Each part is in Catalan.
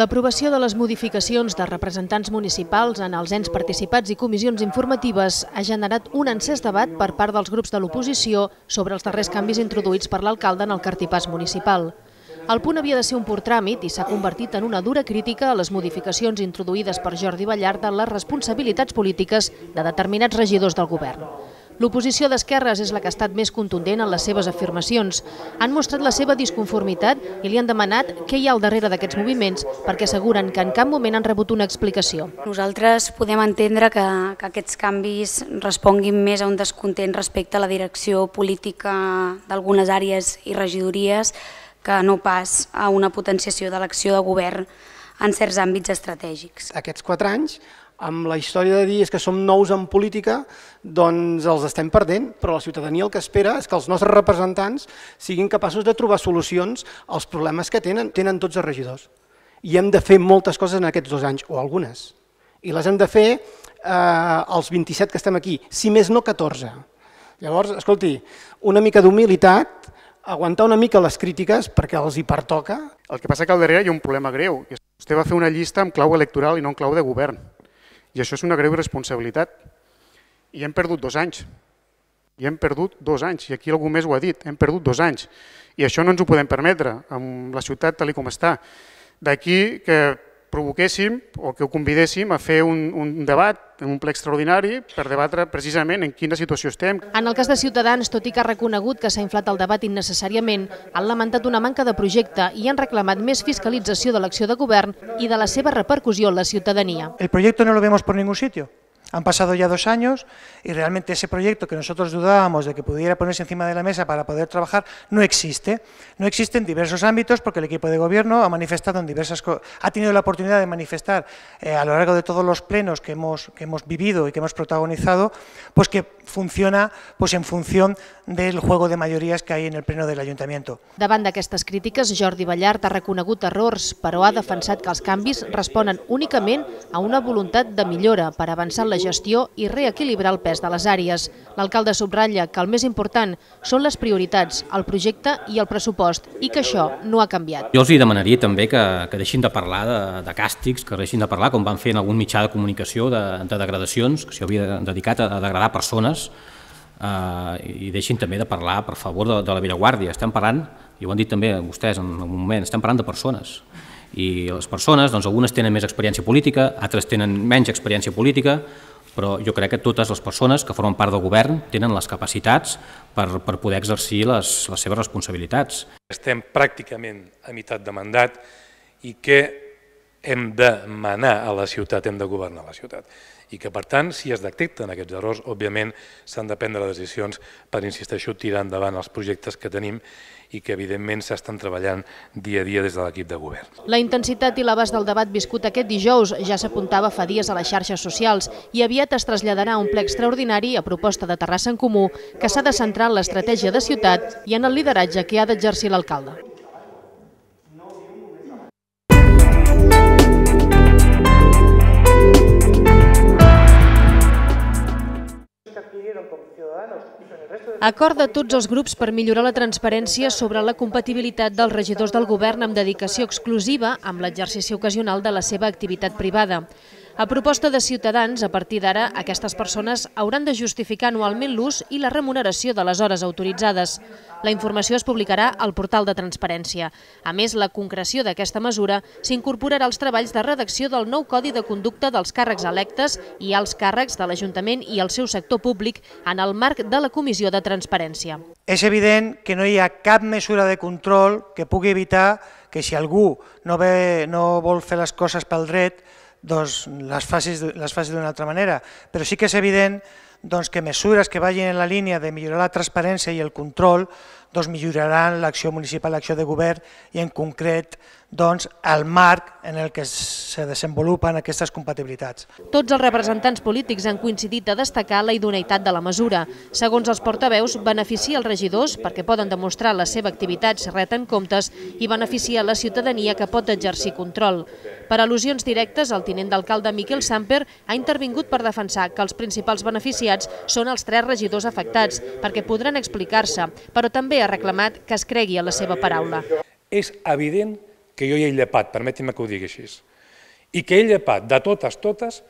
L'aprovació de les modificacions de representants municipals en els ens participats i comissions informatives ha generat un encès debat per part dels grups de l'oposició sobre els darrers canvis introduïts per l'alcalde en el cartipàs municipal. El punt havia de ser un pur tràmit i s'ha convertit en una dura crítica a les modificacions introduïdes per Jordi Ballarda en les responsabilitats polítiques de determinats regidors del govern. L'oposició d'esquerres és la que ha estat més contundent en les seves afirmacions. Han mostrat la seva disconformitat i li han demanat què hi ha al darrere d'aquests moviments perquè asseguren que en cap moment han rebut una explicació. Nosaltres podem entendre que, que aquests canvis responguin més a un descontent respecte a la direcció política d'algunes àrees i regidories que no pas a una potenciació de l'acció de govern en certs àmbits estratègics. Aquests quatre anys amb la història de dir és que som nous en política, doncs els estem perdent, però la ciutadania el que espera és que els nostres representants siguin capaços de trobar solucions als problemes que tenen, tenen tots els regidors. I hem de fer moltes coses en aquests dos anys, o algunes. I les hem de fer eh, els 27 que estem aquí, si més no 14. Llavors, escolti, una mica d'humilitat, aguantar una mica les crítiques perquè els hi pertoca. El que passa que al darrere hi ha un problema greu. Vostè va fer una llista amb clau electoral i no amb clau de govern. I això és una greu responsabilitat. I hem perdut dos anys. I hem perdut dos anys. I aquí algú més ho ha dit. Hem perdut dos anys. I això no ens ho podem permetre amb la ciutat tal com està. D'aquí que provoquéssim o que ho convidéssim a fer un, un debat, un ple extraordinari, per debatre precisament en quina situació estem. En el cas de Ciutadans, tot i que ha reconegut que s'ha inflat el debat innecessàriament, han lamentat una manca de projecte i han reclamat més fiscalització de l'acció de govern i de la seva repercussió en la ciutadania. El projecte no lo vemos por ningún sitio. Han pasado ya dos años y realmente ese proyecto que nosotros dudábamos de que pudiera ponerse encima de la mesa para poder trabajar no existe. No existe en diversos ámbitos porque el equipo de gobierno ha manifestado en diversas ha tenido la oportunidad de manifestar eh, a lo largo de todos los plenos que hemos, que hemos vivido y que hemos protagonizado, pues que funciona pues en función del juego de mayorías que hay en el pleno del Ayuntamiento. Davant estas críticas Jordi Ballart ha reconegut errors, pero ha defensat que els cambios responen únicament a una voluntad de millora para avanzar la gestió i reequilibrar el pes de les àrees. L'alcalde subratlla que el més important són les prioritats, el projecte i el pressupost, i que això no ha canviat. Jo els demanaria també que, que deixin de parlar de, de càstigs, que deixin de parlar, com van fer en algun mitjà de comunicació, de, de degradacions, que s'hi havia dedicat a, degradar persones, eh, i deixin també de parlar, per favor, de, de la Guàrdia. Estem parlant, i ho han dit també vostès en un moment, estem parlant de persones. I les persones, doncs, algunes tenen més experiència política, altres tenen menys experiència política, però jo crec que totes les persones que formen part del govern tenen les capacitats per, per poder exercir les, les seves responsabilitats. Estem pràcticament a meitat de mandat i que hem de manar a la ciutat, hem de governar la ciutat i que, per tant, si es detecten aquests errors, òbviament s'han de prendre decisions per, insisteixo, tirar endavant els projectes que tenim i que, evidentment, s'estan treballant dia a dia des de l'equip de govern. La intensitat i l'abast del debat viscut aquest dijous ja s'apuntava fa dies a les xarxes socials i aviat es traslladarà a un ple extraordinari a proposta de Terrassa en Comú que s'ha de centrar en l'estratègia de ciutat i en el lideratge que ha d'exercir l'alcalde. Acord de tots els grups per millorar la transparència sobre la compatibilitat dels regidors del govern amb dedicació exclusiva amb l'exercici ocasional de la seva activitat privada. A proposta de Ciutadans, a partir d'ara, aquestes persones hauran de justificar anualment l'ús i la remuneració de les hores autoritzades. La informació es publicarà al portal de transparència. A més, la concreció d'aquesta mesura s'incorporarà als treballs de redacció del nou Codi de Conducta dels càrrecs electes i als càrrecs de l'Ajuntament i el seu sector públic en el marc de la Comissió de Transparència. És evident que no hi ha cap mesura de control que pugui evitar que si algú no, ve, no vol fer les coses pel dret doncs, les facis, les facis d'una altra manera. Però sí que és evident doncs, que mesures que vagin en la línia de millorar la transparència i el control doncs, milloraran l'acció municipal, l'acció de govern i en concret doncs, el marc en el que se desenvolupen aquestes compatibilitats. Tots els representants polítics han coincidit a destacar la idoneïtat de la mesura. Segons els portaveus, beneficia els regidors perquè poden demostrar la seva activitat, si reten comptes i beneficia la ciutadania que pot exercir control. Per al·lusions directes, el tinent d'alcalde Miquel Samper ha intervingut per defensar que els principals beneficiats són els tres regidors afectats, perquè podran explicar-se, però també ha reclamat que es cregui a la seva paraula. És evident que jo hi he llepat, permetin-me que ho digui així, i que he llepat de totes, totes,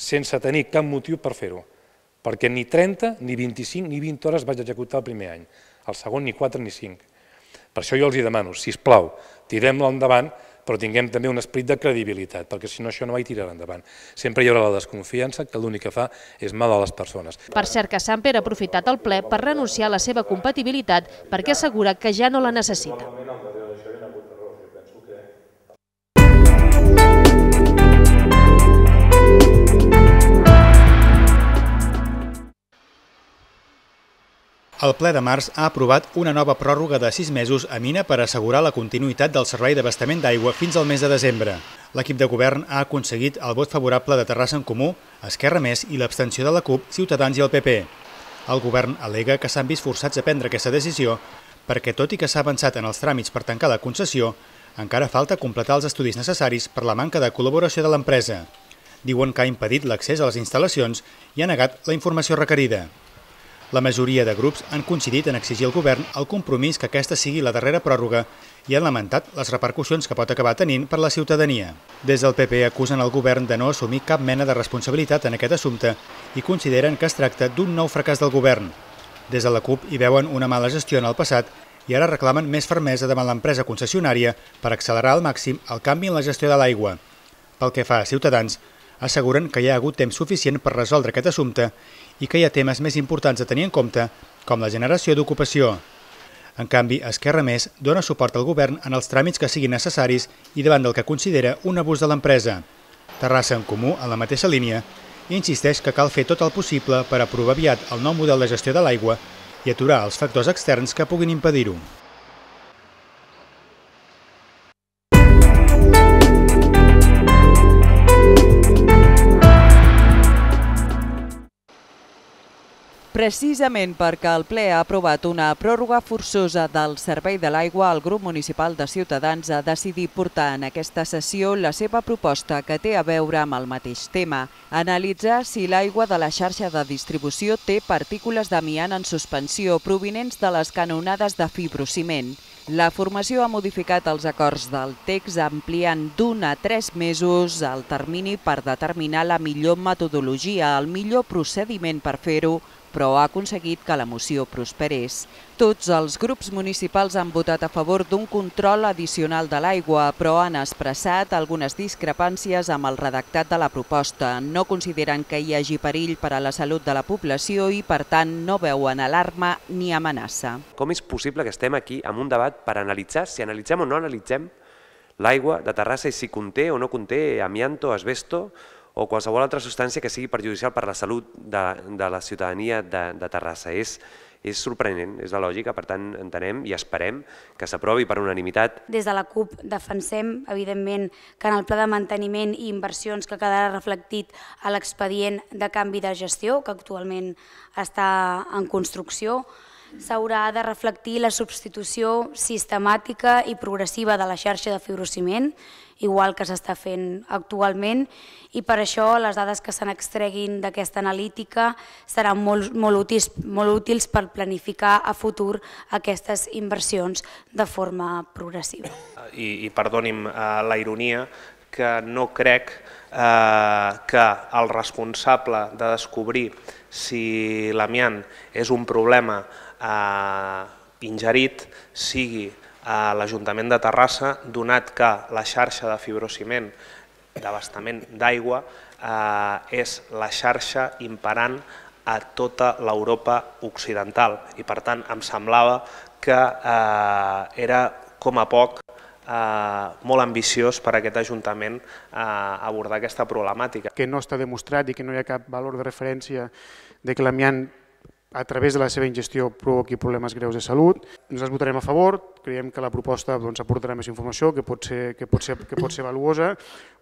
sense tenir cap motiu per fer-ho, perquè ni 30, ni 25, ni 20 hores vaig executar el primer any, el segon ni 4 ni 5. Per això jo els hi demano, si plau, tirem-la endavant però tinguem també un esperit de credibilitat, perquè si no això no va tirar endavant. Sempre hi haurà la desconfiança, que l'únic que fa és mal a les persones. Per cert que Samper ha aprofitat el ple per renunciar a la seva compatibilitat perquè assegura que ja no la necessita. El ple de març ha aprovat una nova pròrroga de sis mesos a Mina per assegurar la continuïtat del servei d'abastament d'aigua fins al mes de desembre. L'equip de govern ha aconseguit el vot favorable de Terrassa en Comú, Esquerra Més i l'abstenció de la CUP, Ciutadans i el PP. El govern alega que s'han vist forçats a prendre aquesta decisió perquè, tot i que s'ha avançat en els tràmits per tancar la concessió, encara falta completar els estudis necessaris per la manca de col·laboració de l'empresa. Diuen que ha impedit l'accés a les instal·lacions i ha negat la informació requerida. La majoria de grups han coincidit en exigir al govern el compromís que aquesta sigui la darrera pròrroga i han lamentat les repercussions que pot acabar tenint per la ciutadania. Des del PP acusen el govern de no assumir cap mena de responsabilitat en aquest assumpte i consideren que es tracta d'un nou fracàs del govern. Des de la CUP hi veuen una mala gestió en el passat i ara reclamen més fermesa davant l'empresa concessionària per accelerar al màxim el canvi en la gestió de l'aigua. Pel que fa a Ciutadans, asseguren que hi ha hagut temps suficient per resoldre aquest assumpte i que hi ha temes més importants a tenir en compte, com la generació d'ocupació. En canvi, Esquerra Més dona suport al govern en els tràmits que siguin necessaris i davant del que considera un abús de l'empresa. Terrassa en Comú, en la mateixa línia, insisteix que cal fer tot el possible per aprovar aviat el nou model de gestió de l'aigua i aturar els factors externs que puguin impedir-ho. Precisament perquè el ple ha aprovat una pròrroga forçosa del Servei de l'Aigua, el grup municipal de Ciutadans ha decidit portar en aquesta sessió la seva proposta que té a veure amb el mateix tema, analitzar si l'aigua de la xarxa de distribució té partícules d'amiant en suspensió provinents de les canonades de fibrociment. La formació ha modificat els acords del text ampliant d'un a tres mesos el termini per determinar la millor metodologia, el millor procediment per fer-ho, però ha aconseguit que la moció prosperés. Tots els grups municipals han votat a favor d'un control addicional de l'aigua, però han expressat algunes discrepàncies amb el redactat de la proposta. No consideren que hi hagi perill per a la salut de la població i, per tant, no veuen alarma ni amenaça. Com és possible que estem aquí amb un debat per analitzar si analitzem o no analitzem l'aigua de Terrassa i si conté o no conté amianto, asbesto o qualsevol altra substància que sigui perjudicial per la salut de, de la ciutadania de, de Terrassa. És, és sorprenent, és de lògica, per tant entenem i esperem que s'aprovi per unanimitat. Des de la CUP defensem, evidentment, que en el pla de manteniment i inversions que quedarà reflectit a l'expedient de canvi de gestió, que actualment està en construcció, s'haurà de reflectir la substitució sistemàtica i progressiva de la xarxa de fibrociment, igual que s'està fent actualment, i per això les dades que se n'extreguin d'aquesta analítica seran molt, molt, útils, molt útils per planificar a futur aquestes inversions de forma progressiva. I, i perdoni'm eh, la ironia, que no crec eh, que el responsable de descobrir si l'amiant és un problema eh, ingerit sigui a l'Ajuntament de Terrassa, donat que la xarxa de fibrociment d'abastament d'aigua eh, és la xarxa imparant a tota l'Europa occidental i per tant em semblava que eh, era com a poc Eh, molt ambiciós per a aquest Ajuntament eh, abordar aquesta problemàtica. Que no està demostrat i que no hi ha cap valor de referència de que l'amiant a través de la seva ingestió provoqui problemes greus de salut. Nosaltres votarem a favor, creiem que la proposta doncs, aportarà més informació, que pot, ser, que, pot ser, que pot ser valuosa,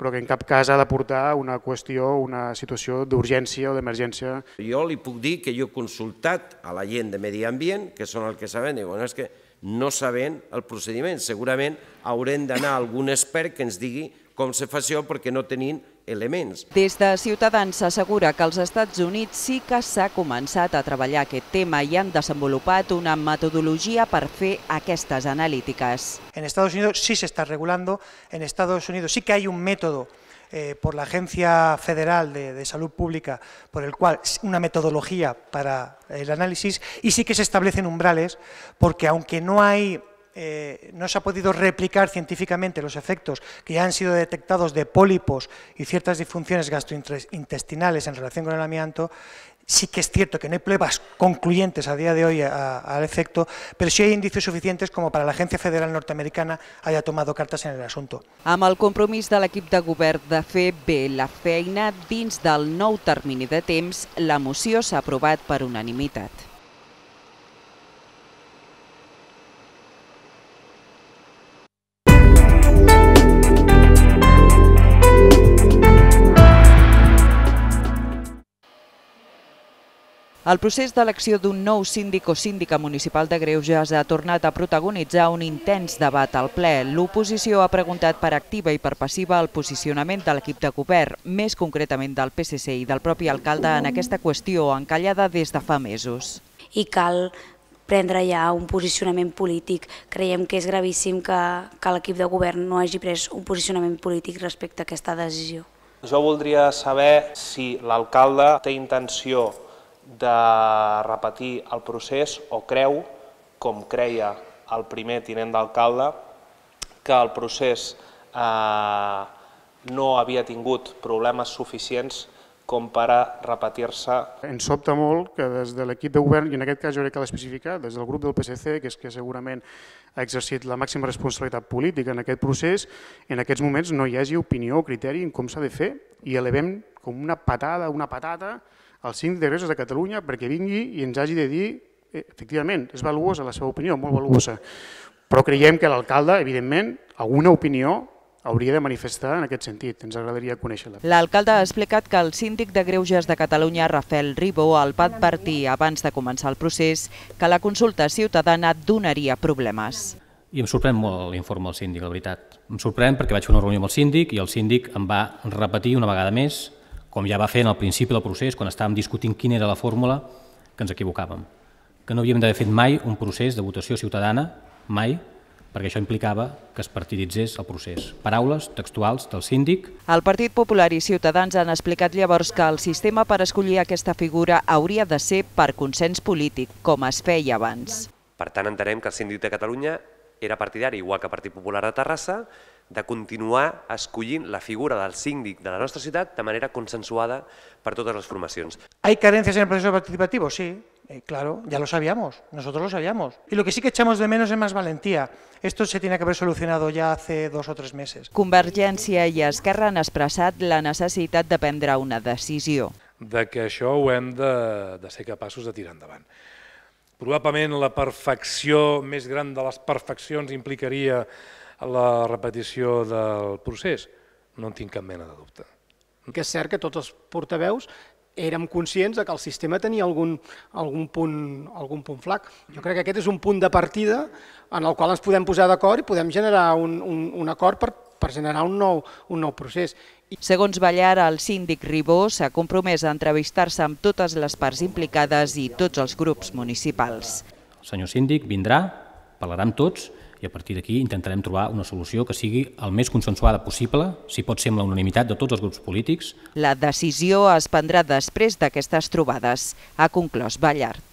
però que en cap cas ha d'aportar una qüestió, una situació d'urgència o d'emergència. Jo li puc dir que jo he consultat a la gent de Medi Ambient, que són els que saben, i bueno, és que no sabent el procediment. Segurament haurem d'anar a algun expert que ens digui com se fa això perquè no tenim elements. Des de Ciutadans s'assegura que als Estats Units sí que s'ha començat a treballar aquest tema i han desenvolupat una metodologia per fer aquestes analítiques. En Estados Unidos sí se está regulando, en Estados Unidos sí que hay un método Eh, por la Agencia Federal de, de, Salud Pública, por el cual una metodología para el análisis, y sí que se establecen umbrales, porque aunque no hay eh, no se ha podido replicar científicamente los efectos que ya han sido detectados de pólipos y ciertas disfunciones gastrointestinales en relación con el amianto, sí que es cierto que no hay pruebas concluyentes a día de hoy al efecto, pero sí hay indicios suficientes como para la Agencia Federal Norteamericana haya tomado cartas en el asunto. Amb el compromís de l'equip de govern de la feina dins del nou termini de temps, la moció aprovat per unanimitat. El procés d'elecció d'un nou síndic o síndica municipal de Greuges ha tornat a protagonitzar un intens debat al ple. L'oposició ha preguntat per activa i per passiva el posicionament de l'equip de govern, més concretament del PSC i del propi alcalde en aquesta qüestió encallada des de fa mesos. I cal prendre ja un posicionament polític. Creiem que és gravíssim que, que l'equip de govern no hagi pres un posicionament polític respecte a aquesta decisió. Jo voldria saber si l'alcalde té intenció de repetir el procés o creu, com creia el primer tinent d'alcalde, que el procés eh, no havia tingut problemes suficients com per a repetir-se. Ens sobta molt que des de l'equip de govern, i en aquest cas jo crec que l'especificar, des del grup del PSC, que és que segurament ha exercit la màxima responsabilitat política en aquest procés, en aquests moments no hi hagi opinió o criteri en com s'ha de fer i elevem com una patada, una patata, al síndic de greus de Catalunya perquè vingui i ens hagi de dir, eh, efectivament, és valuosa la seva opinió, molt valuosa, però creiem que l'alcalde, evidentment, alguna opinió hauria de manifestar en aquest sentit. Ens agradaria conèixer-la. L'alcalde ha explicat que el síndic de Greuges de Catalunya, Rafael Ribó, el va advertir abans de començar el procés que la consulta ciutadana donaria problemes. I em sorprèn molt l'informe del síndic, la veritat. Em sorprèn perquè vaig fer una reunió amb el síndic i el síndic em va repetir una vegada més com ja va fer en el principi del procés, quan estàvem discutint quina era la fórmula, que ens equivocàvem, que no havíem d'haver fet mai un procés de votació ciutadana, mai, perquè això implicava que es partiditzés el procés. Paraules textuals del síndic. El Partit Popular i Ciutadans han explicat llavors que el sistema per escollir aquesta figura hauria de ser per consens polític, com es feia abans. Per tant, entenem que el síndic de Catalunya era partidari, igual que el Partit Popular de Terrassa, de continuar escollint la figura del síndic de la nostra ciutat de manera consensuada per totes les formacions. ¿Hay carencias en el proceso participativo? Sí, eh, claro, ya lo sabíamos, nosotros lo sabíamos. Y lo que sí que echamos de menos es más valentía. Esto se tiene que haber solucionado ya hace dos o tres meses. Convergència i Esquerra han expressat la necessitat de prendre una decisió. De que això ho hem de, de ser capaços de tirar endavant. Probablement la perfecció més gran de les perfeccions implicaria la repetició del procés? No en tinc cap mena de dubte. Que és cert que tots els portaveus érem conscients de que el sistema tenia algun, algun, punt, algun punt flac. Jo crec que aquest és un punt de partida en el qual ens podem posar d'acord i podem generar un, un, un acord per, per generar un nou, un nou procés. Segons Ballar, el síndic Ribó s'ha compromès a entrevistar-se amb totes les parts implicades i tots els grups municipals. El senyor síndic vindrà, parlarà amb tots i a partir d'aquí intentarem trobar una solució que sigui el més consensuada possible, si pot ser amb la unanimitat de tots els grups polítics. La decisió es prendrà després d'aquestes trobades, ha conclòs Ballart.